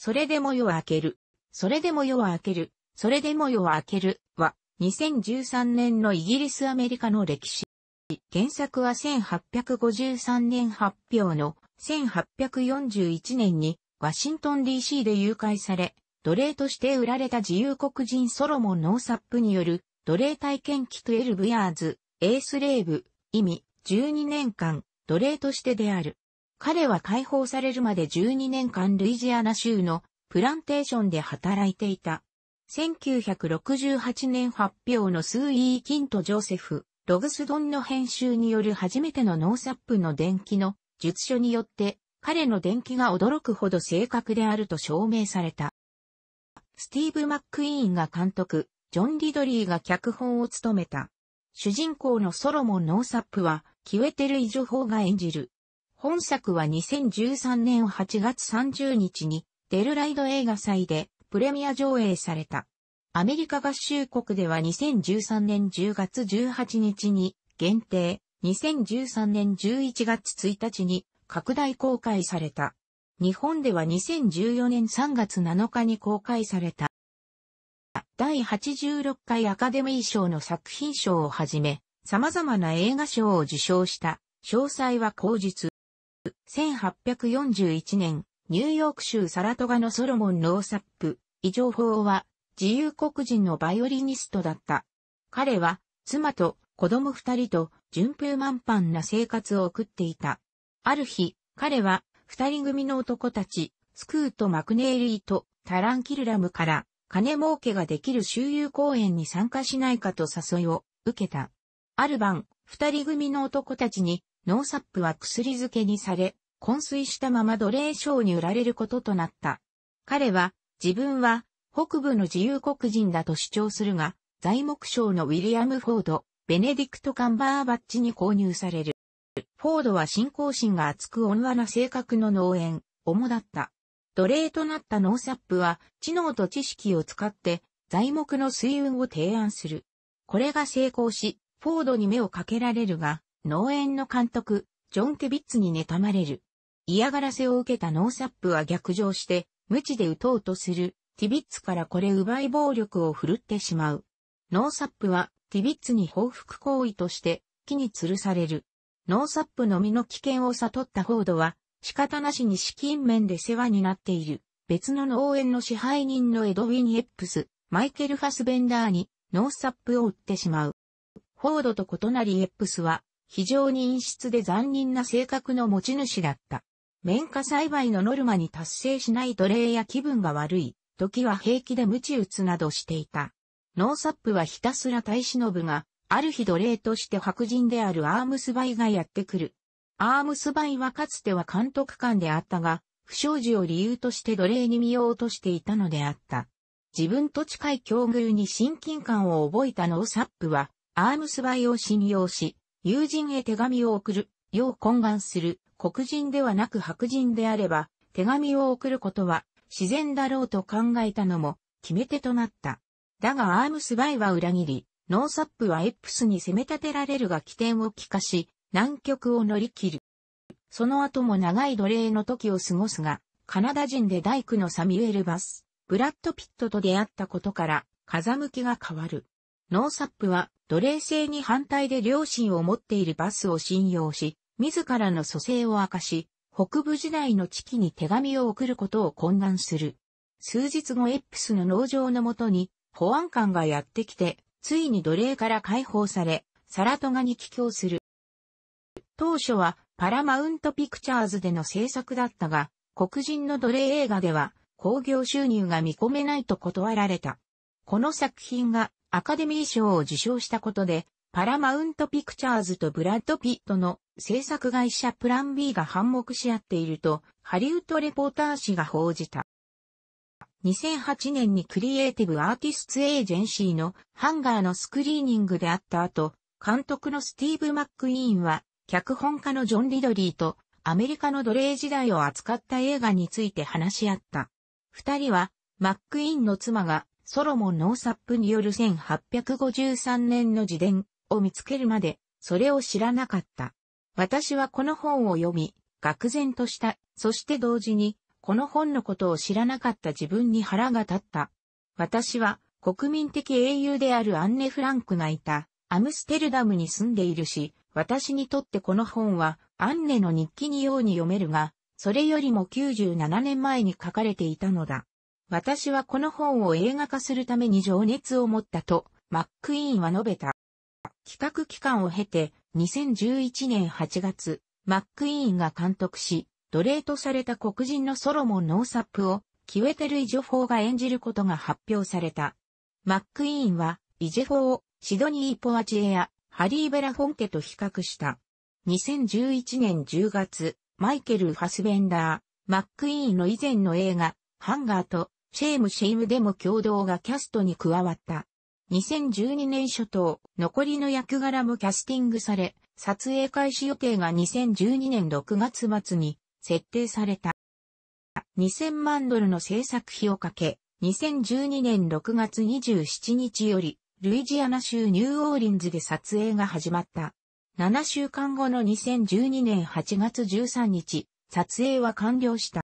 それでも夜は明ける。それでも夜は明ける。それでも夜は明ける。は、2013年のイギリスアメリカの歴史。原作は1853年発表の1841年にワシントン DC で誘拐され、奴隷として売られた自由黒人ソロモン・ノーサップによる奴隷体験記トゥエルブヤーズ、エースレーブ、意味、12年間、奴隷としてである。彼は解放されるまで12年間ルイジアナ州のプランテーションで働いていた。1968年発表のスーイー・キンとジョセフ、ログスドンの編集による初めてのノーサップの伝記の術書によって彼の伝記が驚くほど正確であると証明された。スティーブ・マック・イーンが監督、ジョン・リドリーが脚本を務めた。主人公のソロモン・ノーサップは、キュエテル・イジョホーが演じる。本作は2013年8月30日にデルライド映画祭でプレミア上映された。アメリカ合衆国では2013年10月18日に限定、2013年11月1日に拡大公開された。日本では2014年3月7日に公開された。第86回アカデミー賞の作品賞をはじめ、様々な映画賞を受賞した。詳細は後日。プ、1841年、ニューヨーク州サラトガのソロモン・ローサップ、異常法は、自由黒人のバイオリニストだった。彼は、妻と子供二人と順風満帆な生活を送っていた。ある日、彼は、二人組の男たち、スクート・マクネーリーとタランキルラムから、金儲けができる周遊公演に参加しないかと誘いを受けた。ある晩、二人組の男たちにノーサップは薬漬けにされ、昏睡したまま奴隷商に売られることとなった。彼は、自分は、北部の自由黒人だと主張するが、材木商のウィリアム・フォード、ベネディクト・カンバーバッチに購入される。フォードは信仰心が厚く温和な性格の農園、主だった。奴隷となったノーサップは、知能と知識を使って、材木の水運を提案する。これが成功し、フォードに目をかけられるが、農園の監督、ジョン・ケビッツに妬まれる。嫌がらせを受けたノーサップは逆上して、無知で撃とうとする、ティビッツからこれ奪い暴力を振るってしまう。ノーサップは、ティビッツに報復行為として、木に吊るされる。ノーサップの身の危険を悟ったフォードは、仕方なしに資金面で世話になっている、別の農園の支配人のエドウィン・エップス、マイケル・ファスベンダーに、ノーサップを撃ってしまう。フォードと異なりエップスは、非常に陰湿で残忍な性格の持ち主だった。綿花栽培のノルマに達成しない奴隷や気分が悪い、時は平気で鞭打つなどしていた。ノーサップはひたすらの忍が、ある日奴隷として白人であるアームスバイがやってくる。アームスバイはかつては監督官であったが、不祥事を理由として奴隷に見ようとしていたのであった。自分と近い境遇に親近感を覚えたノーサップは、アームスバイを信用し、友人へ手紙を送る、要懇願する、黒人ではなく白人であれば、手紙を送ることは自然だろうと考えたのも決め手となった。だがアームスバイは裏切り、ノーサップはエップスに攻め立てられるが起点を利かし、南極を乗り切る。その後も長い奴隷の時を過ごすが、カナダ人で大工のサミュエル・バス、ブラッド・ピットと出会ったことから、風向きが変わる。ノーサップは奴隷制に反対で良心を持っているバスを信用し、自らの蘇生を明かし、北部時代の地域に手紙を送ることを懇願する。数日後エップスの農場のもとに保安官がやってきて、ついに奴隷から解放され、サラトガに帰郷する。当初はパラマウントピクチャーズでの制作だったが、黒人の奴隷映画では興行収入が見込めないと断られた。この作品がアカデミー賞を受賞したことで、パラマウントピクチャーズとブラッド・ピットの制作会社プラン B が反目し合っていると、ハリウッドレポーター誌が報じた。2008年にクリエイティブアーティスツエージェンシーのハンガーのスクリーニングであった後、監督のスティーブ・マック・イーンは、脚本家のジョン・リドリーとアメリカの奴隷時代を扱った映画について話し合った。二人は、マック・イーンの妻がソロモン・ノーサップによる1853年の自伝を見つけるまで、それを知らなかった。私はこの本を読み、愕然とした。そして同時に、この本のことを知らなかった自分に腹が立った。私は、国民的英雄であるアンネ・フランクがいた、アムステルダムに住んでいるし、私にとってこの本は、アンネの日記にように読めるが、それよりも97年前に書かれていたのだ。私はこの本を映画化するために情熱を持ったと、マックイーンは述べた。企画期間を経て、2011年8月、マックイーンが監督し、奴隷とされた黒人のソロモン・ノーサップを、キウェテル・イジョフォーが演じることが発表された。マックイーンは、イジェフォーをシドニー・ポワチエやハリー・ベラ・フォンケと比較した。2011年10月、マイケル・ファスベンダー、マックイーンの以前の映画、ハンガーとシェームシェイムでも共同がキャストに加わった。2012年初頭、残りの役柄もキャスティングされ、撮影開始予定が2012年6月末に設定された。2000万ドルの制作費をかけ、2012年6月27日より、ルイジアナ州ニューオーリンズで撮影が始まった。7週間後の2012年8月13日、撮影は完了した。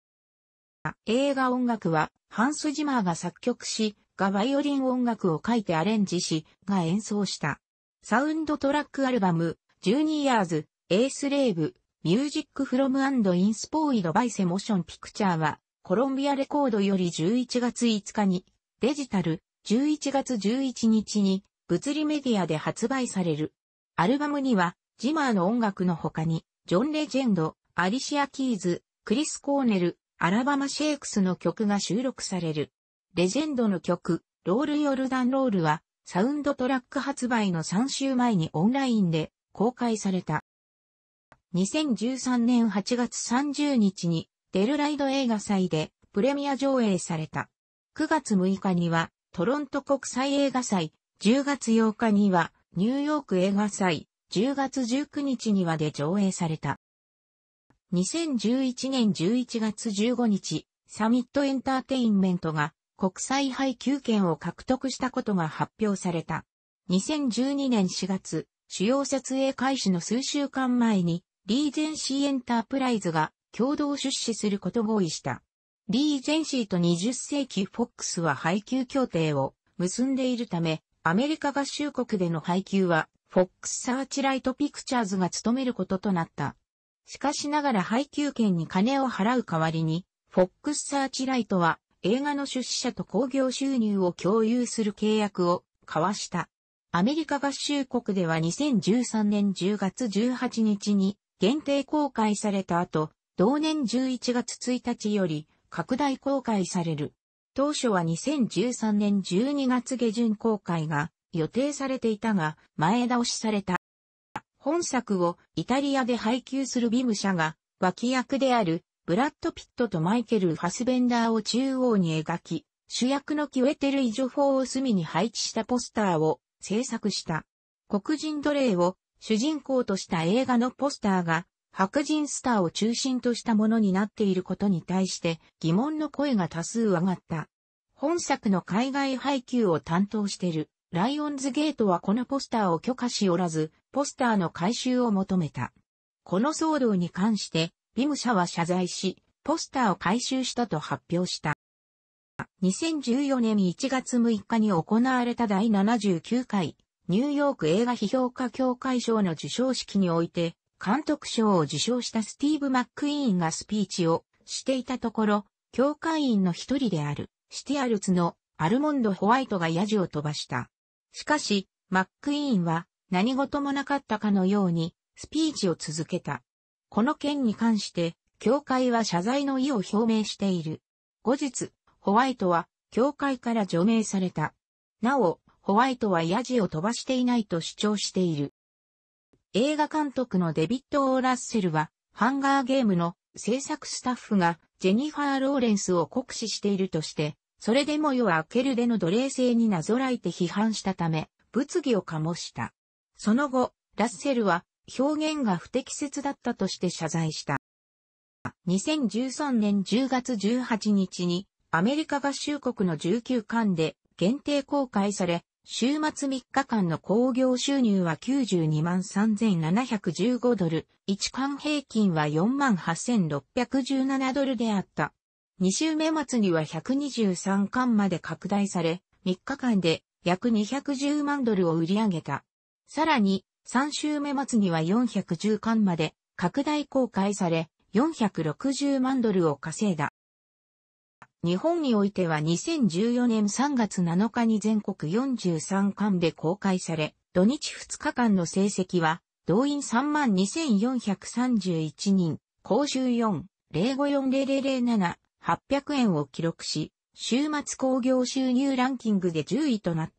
映画音楽は、ハンス・ジマーが作曲し、がバイオリン音楽を書いてアレンジし、が演奏した。サウンドトラックアルバム、12 years, エース・レイブ、ミュージック・フロム＆ a ン d i n s p i イ e d by s e Motion p は、コロンビアレコードより11月5日に、デジタル、11月11日に、物理メディアで発売される。アルバムには、ジマーの音楽の他に、ジョン・レジェンド、アリシア・キーズ、クリス・コーネル、アラバマシェイクスの曲が収録される。レジェンドの曲、ロール・ヨルダン・ロールは、サウンドトラック発売の3週前にオンラインで公開された。2013年8月30日に、デルライド映画祭でプレミア上映された。9月6日には、トロント国際映画祭、10月8日には、ニューヨーク映画祭、10月19日にはで上映された。2011年11月15日、サミットエンターテインメントが国際配給権を獲得したことが発表された。2012年4月、主要設営開始の数週間前に、リージェンシーエンタープライズが共同出資すること合意した。リージェンシーと20世紀フォックスは配給協定を結んでいるため、アメリカ合衆国での配給は、フォックスサーチライトピクチャーズが務めることとなった。しかしながら配給権に金を払う代わりに、フォックスサーチライトは映画の出資者と興行収入を共有する契約を交わした。アメリカ合衆国では2013年10月18日に限定公開された後、同年11月1日より拡大公開される。当初は2013年12月下旬公開が予定されていたが、前倒しされた。本作をイタリアで配給するビム社が、脇役であるブラッド・ピットとマイケル・ファスベンダーを中央に描き、主役のキュエテル・イジョフォーを隅に配置したポスターを制作した。黒人奴隷を主人公とした映画のポスターが白人スターを中心としたものになっていることに対して疑問の声が多数上がった。本作の海外配給を担当してるライオンズゲートはこのポスターを許可しおらず、ポスターの回収を求めた。この騒動に関して、ビム社は謝罪し、ポスターを回収したと発表した。2014年1月6日に行われた第79回、ニューヨーク映画批評家協会賞の授賞式において、監督賞を受賞したスティーブ・マックイーンがスピーチをしていたところ、協会員の一人である、シティアルツのアルモンド・ホワイトがヤジを飛ばした。しかし、マックイーンは何事もなかったかのようにスピーチを続けた。この件に関して、教会は謝罪の意を表明している。後日、ホワイトは教会から除名された。なお、ホワイトはヤジを飛ばしていないと主張している。映画監督のデビッド・オー・ラッセルは、ハンガーゲームの制作スタッフがジェニファー・ローレンスを酷使しているとして、それでも世はケルデの奴隷制になぞらえて批判したため、物議を醸した。その後、ラッセルは表現が不適切だったとして謝罪した。2013年10月18日にアメリカ合衆国の19巻で限定公開され、週末3日間の興行収入は92万3715ドル、1巻平均は4万8617ドルであった。2週目末には123巻まで拡大され、3日間で約210万ドルを売り上げた。さらに、3週目末には410巻まで拡大公開され、460万ドルを稼いだ。日本においては2014年3月7日に全国43巻で公開され、土日2日間の成績は、動員32,431人、公衆4、0540007、800円を記録し、週末工業収入ランキングで10位となっ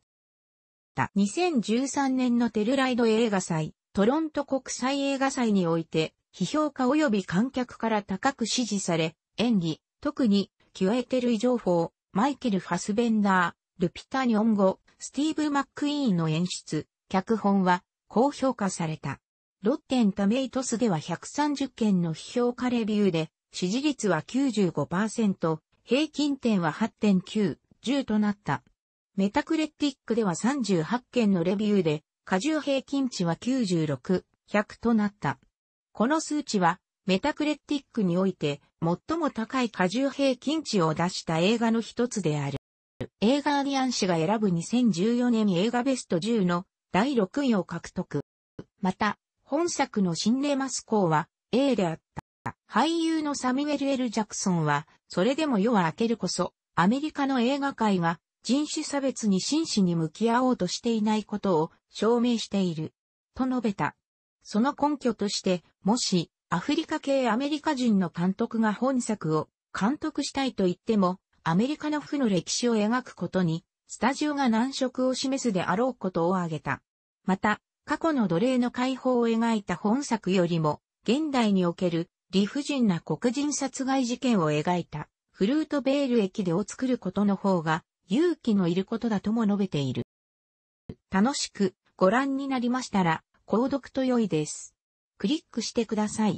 た。2013年のテルライド映画祭、トロント国際映画祭において、批評家及び観客から高く支持され、演技、特に、キュエテル・情報、マイケル・ファスベンダー、ルピタ・ニョンゴ、スティーブ・マックイーンの演出、脚本は、高評価された。ロッテン・タメイトスでは130件の批評家レビューで、支持率は95%、平均点は8.9、10となった。メタクレティックでは38件のレビューで、過重平均値は96、100となった。この数値は、メタクレティックにおいて、最も高い過重平均値を出した映画の一つである。映画アリアン氏が選ぶ2014年映画ベスト10の第6位を獲得。また、本作のシン霊マスコーは A であった。俳優のサミュエル・エル・ジャクソンは、それでも夜は明けるこそ、アメリカの映画界は人種差別に真摯に向き合おうとしていないことを証明している。と述べた。その根拠として、もし、アフリカ系アメリカ人の監督が本作を監督したいと言っても、アメリカの負の歴史を描くことに、スタジオが難色を示すであろうことを挙げた。また、過去の奴隷の解放を描いた本作よりも、現代における理不尽な黒人殺害事件を描いた、フルートベール駅でを作ることの方が、勇気のいることだとも述べている。楽しくご覧になりましたら、購読と良いです。クリックしてください。